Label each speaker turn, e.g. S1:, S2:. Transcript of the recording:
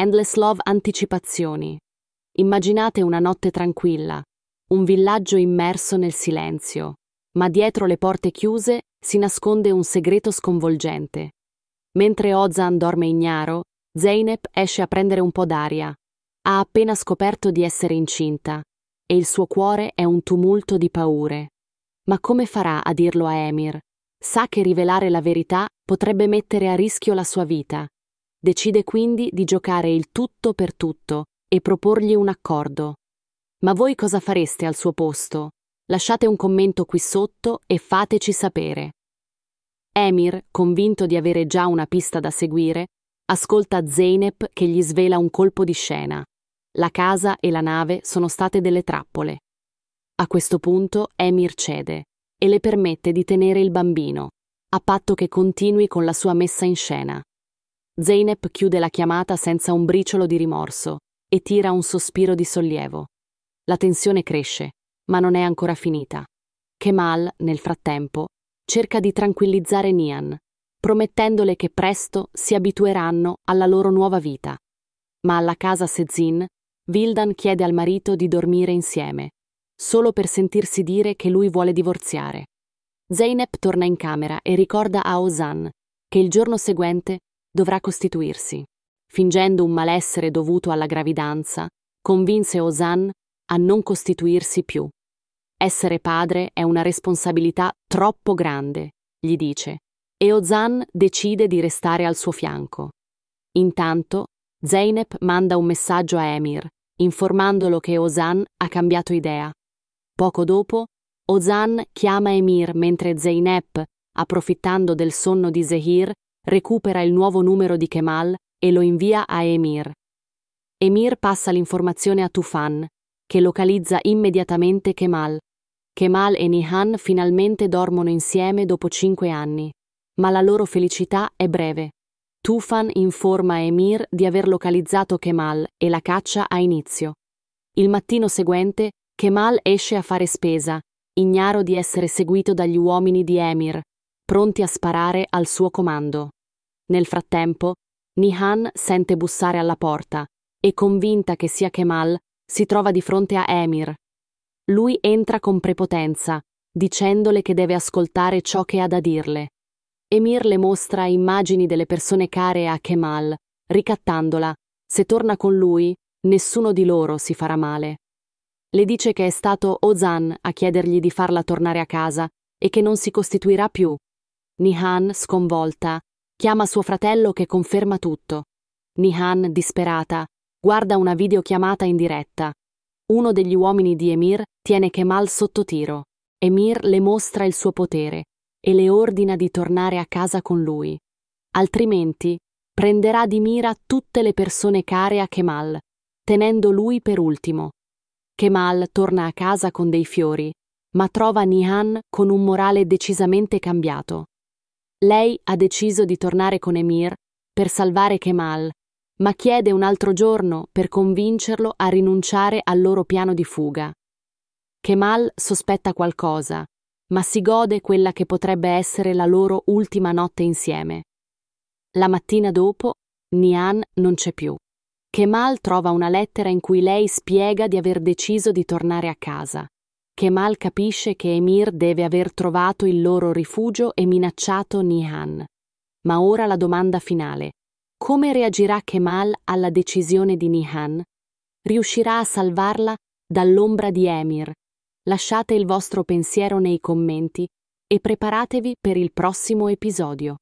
S1: Endless Love Anticipazioni. Immaginate una notte tranquilla, un villaggio immerso nel silenzio, ma dietro le porte chiuse si nasconde un segreto sconvolgente. Mentre Ozan dorme ignaro, Zeynep esce a prendere un po' d'aria. Ha appena scoperto di essere incinta e il suo cuore è un tumulto di paure. Ma come farà a dirlo a Emir? Sa che rivelare la verità potrebbe mettere a rischio la sua vita Decide quindi di giocare il tutto per tutto e proporgli un accordo. Ma voi cosa fareste al suo posto? Lasciate un commento qui sotto e fateci sapere. Emir, convinto di avere già una pista da seguire, ascolta Zeynep che gli svela un colpo di scena. La casa e la nave sono state delle trappole. A questo punto Emir cede e le permette di tenere il bambino, a patto che continui con la sua messa in scena. Zeynep chiude la chiamata senza un briciolo di rimorso e tira un sospiro di sollievo. La tensione cresce, ma non è ancora finita. Kemal, nel frattempo, cerca di tranquillizzare Nian, promettendole che presto si abitueranno alla loro nuova vita. Ma alla casa Sezin, Vildan chiede al marito di dormire insieme, solo per sentirsi dire che lui vuole divorziare. Zeynep torna in camera e ricorda a Ozan che il giorno seguente dovrà costituirsi. Fingendo un malessere dovuto alla gravidanza, convinse Ozan a non costituirsi più. Essere padre è una responsabilità troppo grande, gli dice, e Ozan decide di restare al suo fianco. Intanto, Zeynep manda un messaggio a Emir, informandolo che Ozan ha cambiato idea. Poco dopo, Ozan chiama Emir mentre Zeynep, approfittando del sonno di Zehir, recupera il nuovo numero di Kemal e lo invia a Emir. Emir passa l'informazione a Tufan, che localizza immediatamente Kemal. Kemal e Nihan finalmente dormono insieme dopo cinque anni, ma la loro felicità è breve. Tufan informa Emir di aver localizzato Kemal e la caccia ha inizio. Il mattino seguente, Kemal esce a fare spesa, ignaro di essere seguito dagli uomini di Emir, pronti a sparare al suo comando. Nel frattempo, Nihan sente bussare alla porta e, convinta che sia Kemal, si trova di fronte a Emir. Lui entra con prepotenza, dicendole che deve ascoltare ciò che ha da dirle. Emir le mostra immagini delle persone care a Kemal, ricattandola. Se torna con lui, nessuno di loro si farà male. Le dice che è stato Ozan a chiedergli di farla tornare a casa e che non si costituirà più Nihan, sconvolta, chiama suo fratello che conferma tutto. Nihan, disperata, guarda una videochiamata in diretta. Uno degli uomini di Emir tiene Kemal sotto tiro. Emir le mostra il suo potere e le ordina di tornare a casa con lui. Altrimenti prenderà di mira tutte le persone care a Kemal, tenendo lui per ultimo. Kemal torna a casa con dei fiori, ma trova Nihan con un morale decisamente cambiato lei ha deciso di tornare con Emir per salvare Kemal, ma chiede un altro giorno per convincerlo a rinunciare al loro piano di fuga. Kemal sospetta qualcosa, ma si gode quella che potrebbe essere la loro ultima notte insieme. La mattina dopo, Nian non c'è più. Kemal trova una lettera in cui lei spiega di aver deciso di tornare a casa. Kemal capisce che Emir deve aver trovato il loro rifugio e minacciato Nihan. Ma ora la domanda finale. Come reagirà Kemal alla decisione di Nihan? Riuscirà a salvarla dall'ombra di Emir? Lasciate il vostro pensiero nei commenti e preparatevi per il prossimo episodio.